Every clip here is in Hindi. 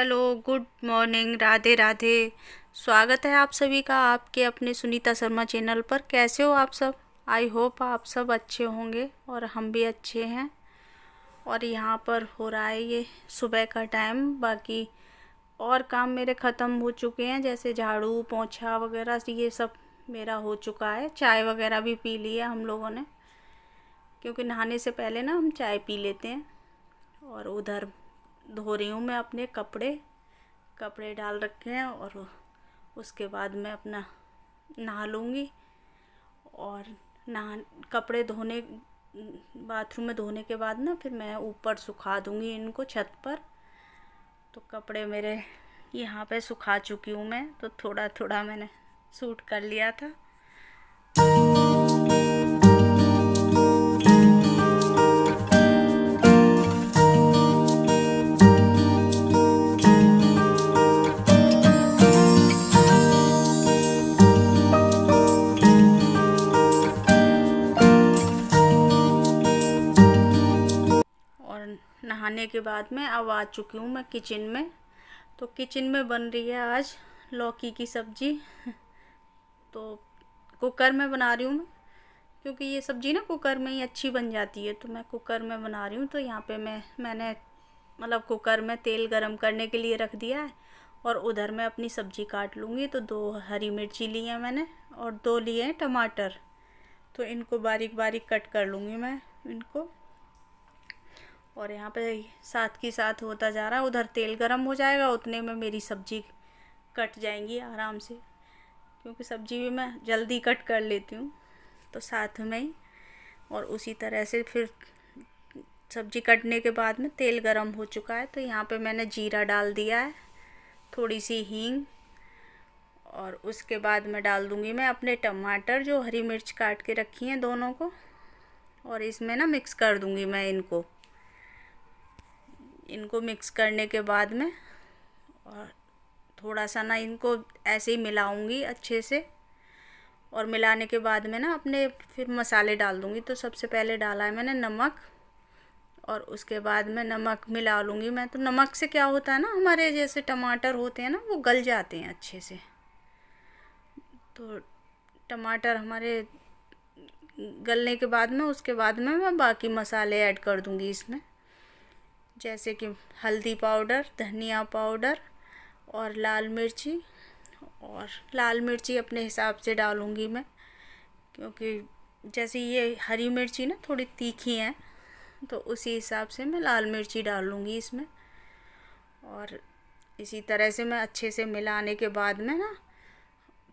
hello good morning Radhe Radhe स्वागत है आप सभी का आपके अपने सुनीता शर्मा चैनल पर कैसे हो आप सब आई होप आप सब अच्छे होंगे और हम भी अच्छे हैं और यहाँ पर हो रहा है ये सुबह का टाइम बाकी और काम मेरे ख़त्म हो चुके हैं जैसे झाड़ू पोछा वगैरह ये सब मेरा हो चुका है चाय वगैरह भी पी ली है हम लोगों ने क्योंकि नहाने से पहले ना हम चाय पी लेते हैं और उधर धो रही हूँ मैं अपने कपड़े कपड़े डाल रखे हैं और उसके बाद मैं अपना नहा लूँगी और नहा कपड़े धोने बाथरूम में धोने के बाद ना फिर मैं ऊपर सुखा दूँगी इनको छत पर तो कपड़े मेरे यहाँ पे सुखा चुकी हूँ मैं तो थोड़ा थोड़ा मैंने सूट कर लिया था करने के बाद में अब आ चुकी हूँ मैं किचन में तो किचन में बन रही है आज लौकी की सब्ज़ी तो कुकर में बना रही हूँ मैं क्योंकि ये सब्ज़ी ना कुकर में ही अच्छी बन जाती है तो मैं कुकर में बना रही हूँ तो यहाँ पे मैं मैंने मतलब कुकर में तेल गरम करने के लिए रख दिया है और उधर मैं अपनी सब्ज़ी काट लूँगी तो दो हरी मिर्ची ली है मैंने और दो लिए हैं टमाटर तो इनको बारीक बारीक कट कर लूँगी मैं इनको और यहाँ पे साथ के साथ होता जा रहा है उधर तेल गर्म हो जाएगा उतने में मेरी सब्ज़ी कट जाएंगी आराम से क्योंकि सब्ज़ी भी मैं जल्दी कट कर लेती हूँ तो साथ में ही और उसी तरह से फिर सब्ज़ी कटने के बाद में तेल गर्म हो चुका है तो यहाँ पे मैंने जीरा डाल दिया है थोड़ी सी हींग और उसके बाद मैं डाल दूँगी मैं अपने टमाटर जो हरी मिर्च काट के रखी हैं दोनों को और इसमें ना मिक्स कर दूँगी मैं इनको इनको मिक्स करने के बाद में और थोड़ा सा ना इनको ऐसे ही मिलाऊंगी अच्छे से और मिलाने के बाद में ना अपने फिर मसाले डाल दूँगी तो सबसे पहले डाला है मैंने नमक और उसके बाद में नमक मिला लूँगी मैं तो नमक से क्या होता है ना हमारे जैसे टमाटर होते हैं ना वो गल जाते हैं अच्छे से तो टमाटर हमारे गलने के बाद में उसके बाद में मैं बाकी मसाले ऐड कर दूँगी इसमें जैसे कि हल्दी पाउडर धनिया पाउडर और लाल मिर्ची और लाल मिर्ची अपने हिसाब से डालूँगी मैं क्योंकि जैसे ये हरी मिर्ची ना थोड़ी तीखी है तो उसी हिसाब से मैं लाल मिर्ची डालूँगी इसमें और इसी तरह से मैं अच्छे से मिलाने के बाद में ना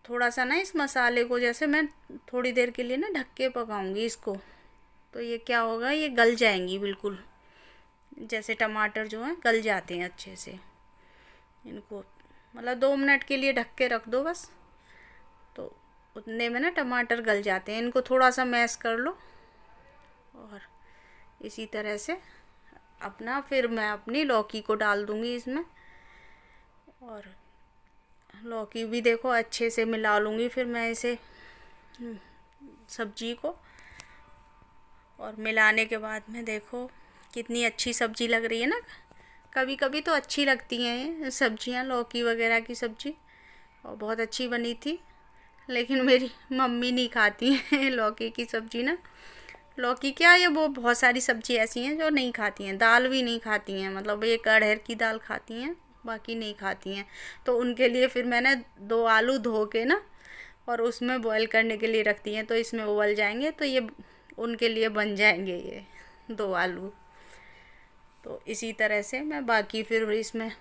थोड़ा सा ना इस मसाले को जैसे मैं थोड़ी देर के लिए ना ढक के पकाऊँगी इसको तो ये क्या होगा ये गल जाएंगी बिल्कुल जैसे टमाटर जो हैं गल जाते हैं अच्छे से इनको मतलब दो मिनट के लिए ढक के रख दो बस तो उतने में ना टमाटर गल जाते हैं इनको थोड़ा सा मैश कर लो और इसी तरह से अपना फिर मैं अपनी लौकी को डाल दूँगी इसमें और लौकी भी देखो अच्छे से मिला लूँगी फिर मैं इसे हम्म, सब्जी को और मिलाने के बाद में देखो कितनी अच्छी सब्जी लग रही है ना कभी कभी तो अच्छी लगती हैं सब्जियां लौकी वगैरह की सब्जी और बहुत अच्छी बनी थी लेकिन मेरी मम्मी नहीं खाती हैं लौकी की सब्ज़ी ना लौकी क्या है वो बहुत सारी सब्ज़ी ऐसी हैं जो नहीं खाती हैं दाल भी नहीं खाती हैं मतलब ये कड़हर की दाल खाती हैं बाकी नहीं खाती हैं तो उनके लिए फिर मैंने दो आलू धो के ना और उसमें बॉयल करने के लिए रखती हैं तो इसमें उबल जाएंगे तो ये उनके लिए बन जाएंगे ये दो आलू तो इसी तरह से मैं बाकी फिर इसमें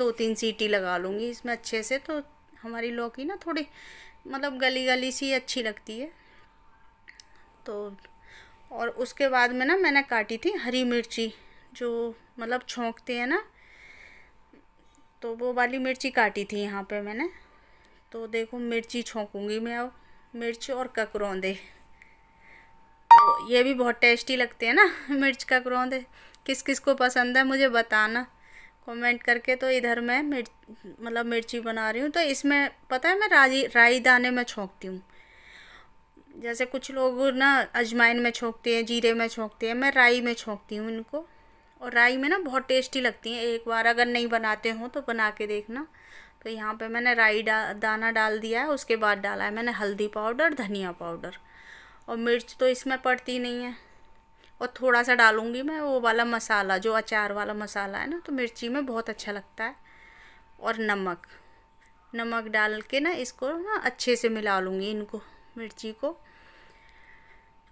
दो तीन सीटी लगा लूँगी इसमें अच्छे से तो हमारी लौकी ना थोड़ी मतलब गली गली सी अच्छी लगती है तो और उसके बाद में ना मैंने काटी थी हरी मिर्ची जो मतलब छोंकते हैं ना तो वो वाली मिर्ची काटी थी यहाँ पे मैंने तो देखो मिर्ची छोंकूंगी मैं अब मिर्च और ककरौंदे तो ये भी बहुत टेस्टी लगते हैं ना मिर्च ककरौंदे किस किस को पसंद है मुझे बताना कमेंट करके तो इधर मैं मिर्च मतलब मिर्ची बना रही हूँ तो इसमें पता है मैं राजी राई दाने में छोंकती हूँ जैसे कुछ लोग ना अजमाइन में छोंकते हैं जीरे में छोंकते हैं मैं राई में छोंकती हूँ इनको और राई में ना बहुत टेस्टी लगती हैं एक बार अगर नहीं बनाते हो तो बना के देखना तो यहाँ पर मैंने राई डा दाना डाल दिया है उसके बाद डाला है मैंने हल्दी पाउडर धनिया पाउडर और मिर्च तो इसमें पड़ती नहीं है और थोड़ा सा डालूँगी मैं वो वाला मसाला जो अचार वाला मसाला है ना तो मिर्ची में बहुत अच्छा लगता है और नमक नमक डाल के ना इसको ना अच्छे से मिला लूँगी इनको मिर्ची को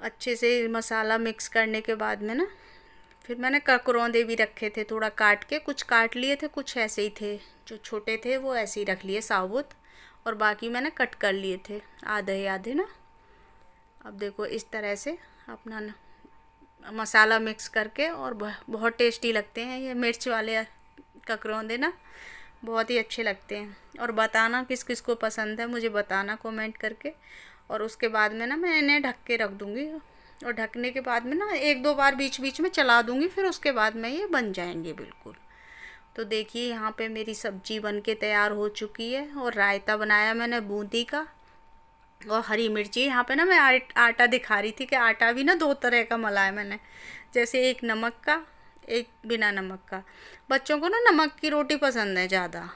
अच्छे से मसाला मिक्स करने के बाद में ना फिर मैंने ककरौंदे भी रखे थे थोड़ा काट के कुछ काट लिए थे कुछ ऐसे ही थे जो छोटे थे वो ऐसे ही रख लिए साबुत और बाकी मैंने कट कर लिए थे आधे आधे ना अब देखो इस तरह से अपना ना मसाला मिक्स करके और बहुत टेस्टी लगते हैं ये मिर्च वाले ककरौंदे ना बहुत ही अच्छे लगते हैं और बताना किस किस को पसंद है मुझे बताना कमेंट करके और उसके बाद में ना मैं इन्हें ढक के रख दूँगी और ढकने के बाद में ना एक दो बार बीच बीच में चला दूँगी फिर उसके बाद में ये बन जाएंगे बिल्कुल तो देखिए यहाँ पे मेरी सब्जी बन के तैयार हो चुकी है और रायता बनाया मैंने बूंदी का और हरी मिर्ची यहाँ पे ना मैं आटा दिखा रही थी कि आटा भी ना दो तरह का मलाया मैंने जैसे एक नमक का एक बिना नमक का बच्चों को ना नमक की रोटी पसंद है ज़्यादा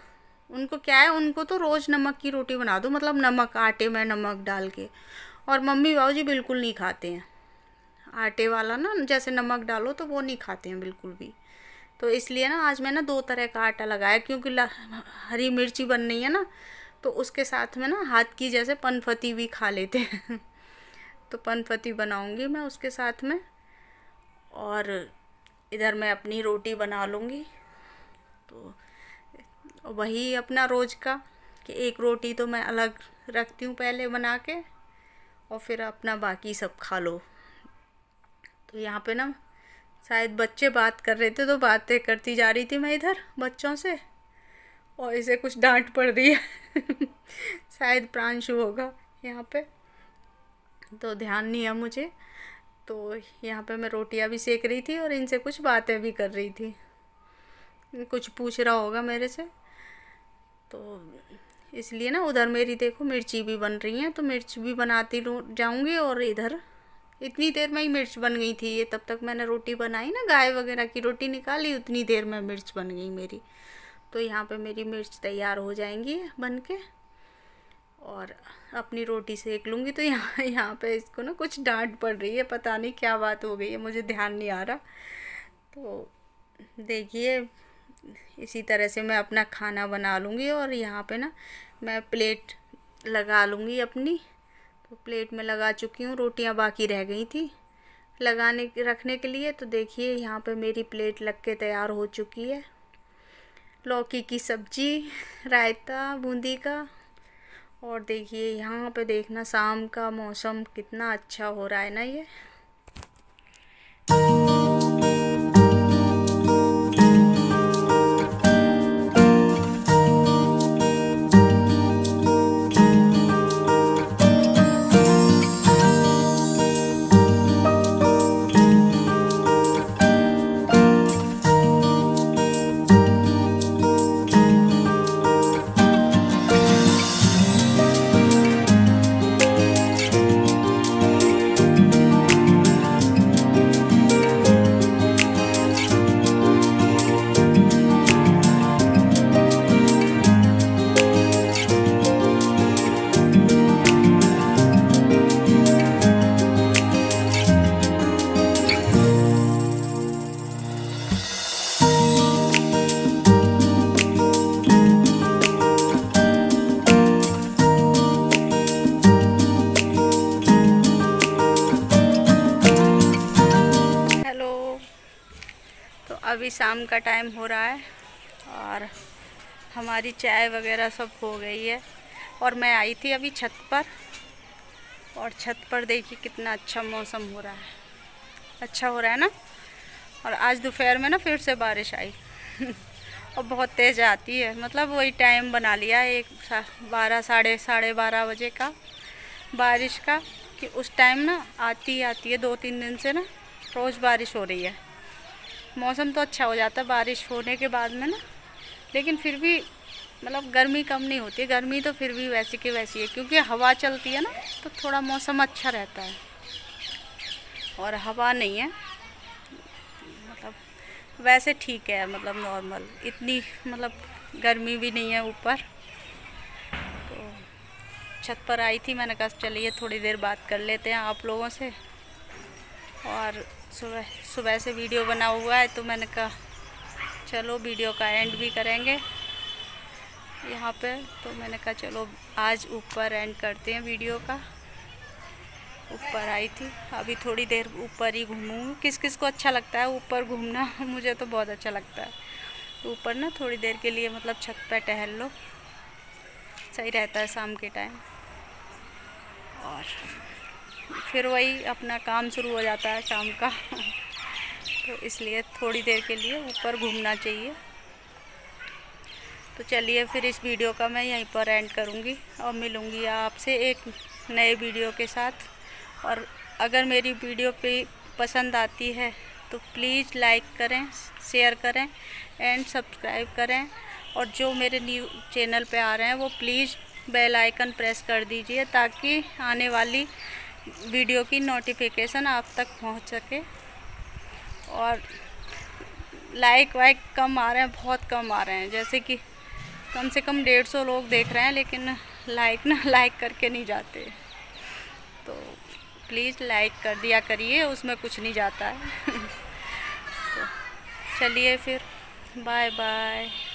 उनको क्या है उनको तो रोज़ नमक की रोटी बना दो मतलब नमक आटे में नमक डाल के और मम्मी बाबू जी बिल्कुल नहीं खाते हैं आटे वाला ना जैसे नमक डालो तो वो नहीं खाते हैं बिल्कुल भी तो इसलिए ना आज मैं ना दो तरह का आटा लगाया क्योंकि हरी मिर्ची बन रही है ना तो उसके साथ में ना हाथ की जैसे पनफती भी खा लेते हैं तो पनफती बनाऊंगी मैं उसके साथ में और इधर मैं अपनी रोटी बना लूँगी तो वही अपना रोज़ का कि एक रोटी तो मैं अलग रखती हूँ पहले बना के और फिर अपना बाकी सब खा लो तो यहाँ पे ना शायद बच्चे बात कर रहे थे तो बातें करती जा रही थी मैं इधर बच्चों से और इसे कुछ डांट पड़ रही है शायद प्रांशु होगा यहाँ पे तो ध्यान नहीं है मुझे तो यहाँ पे मैं रोटियाँ भी सेक रही थी और इनसे कुछ बातें भी कर रही थी कुछ पूछ रहा होगा मेरे से तो इसलिए ना उधर मेरी देखो मिर्ची भी बन रही हैं तो मिर्च भी बनाती जाऊँगी और इधर इतनी देर में ही मिर्च बन गई थी ये तब तक मैंने रोटी बनाई ना गाय वगैरह की रोटी निकाली उतनी देर में मिर्च बन गई मेरी तो यहाँ पे मेरी मिर्च तैयार हो जाएंगी बन के और अपनी रोटी सेक लूँगी तो यहाँ यहाँ पे इसको ना कुछ डांट पड़ रही है पता नहीं क्या बात हो गई है मुझे ध्यान नहीं आ रहा तो देखिए इसी तरह से मैं अपना खाना बना लूँगी और यहाँ पे ना मैं प्लेट लगा लूँगी अपनी तो प्लेट में लगा चुकी हूँ रोटियाँ बाकी रह गई थी लगाने रखने के लिए तो देखिए यहाँ पे मेरी प्लेट लग के तैयार हो चुकी है लौकी की सब्ज़ी रायता बूंदी का और देखिए यहाँ पे देखना शाम का मौसम कितना अच्छा हो रहा है ना ये अभी शाम का टाइम हो रहा है और हमारी चाय वगैरह सब हो गई है और मैं आई थी अभी छत पर और छत पर देखिए कितना अच्छा मौसम हो रहा है अच्छा हो रहा है ना और आज दोपहर में ना फिर से बारिश आई और बहुत तेज़ आती है मतलब वही टाइम बना लिया एक सा, बारह साढ़े साढ़े बारह बजे का बारिश का कि उस टाइम ना आती आती है दो तीन दिन से ना रोज़ बारिश हो रही है मौसम तो अच्छा हो जाता है बारिश होने के बाद में ना लेकिन फिर भी मतलब गर्मी कम नहीं होती गर्मी तो फिर भी वैसी की वैसी है क्योंकि हवा चलती है ना तो थोड़ा मौसम अच्छा रहता है और हवा नहीं है मतलब वैसे ठीक है मतलब नॉर्मल इतनी मतलब गर्मी भी नहीं है ऊपर तो छत पर आई थी मैंने कहा चलिए थोड़ी देर बात कर लेते हैं आप लोगों से और सुबह सुबह से वीडियो बना हुआ है तो मैंने कहा चलो वीडियो का एंड भी करेंगे यहाँ पे तो मैंने कहा चलो आज ऊपर एंड करते हैं वीडियो का ऊपर आई थी अभी थोड़ी देर ऊपर ही घूमूँ किस किस को अच्छा लगता है ऊपर घूमना मुझे तो बहुत अच्छा लगता है तो ऊपर ना थोड़ी देर के लिए मतलब छत पर टहल लो सही रहता है शाम के टाइम और फिर वही अपना काम शुरू हो जाता है शाम का तो इसलिए थोड़ी देर के लिए ऊपर घूमना चाहिए तो चलिए फिर इस वीडियो का मैं यहीं पर एंड करूँगी और मिलूँगी आपसे एक नए वीडियो के साथ और अगर मेरी वीडियो पे पसंद आती है तो प्लीज़ लाइक करें शेयर करें एंड सब्सक्राइब करें और जो मेरे न्यू चैनल पे आ रहे हैं वो प्लीज़ बेल आइकन प्रेस कर दीजिए ताकि आने वाली वीडियो की नोटिफिकेशन आप तक पहुंच सके और लाइक वाइक कम आ रहे हैं बहुत कम आ रहे हैं जैसे कि कम से कम डेढ़ सौ लोग देख रहे हैं लेकिन लाइक ना लाइक करके नहीं जाते तो प्लीज़ लाइक कर दिया करिए उसमें कुछ नहीं जाता है तो चलिए फिर बाय बाय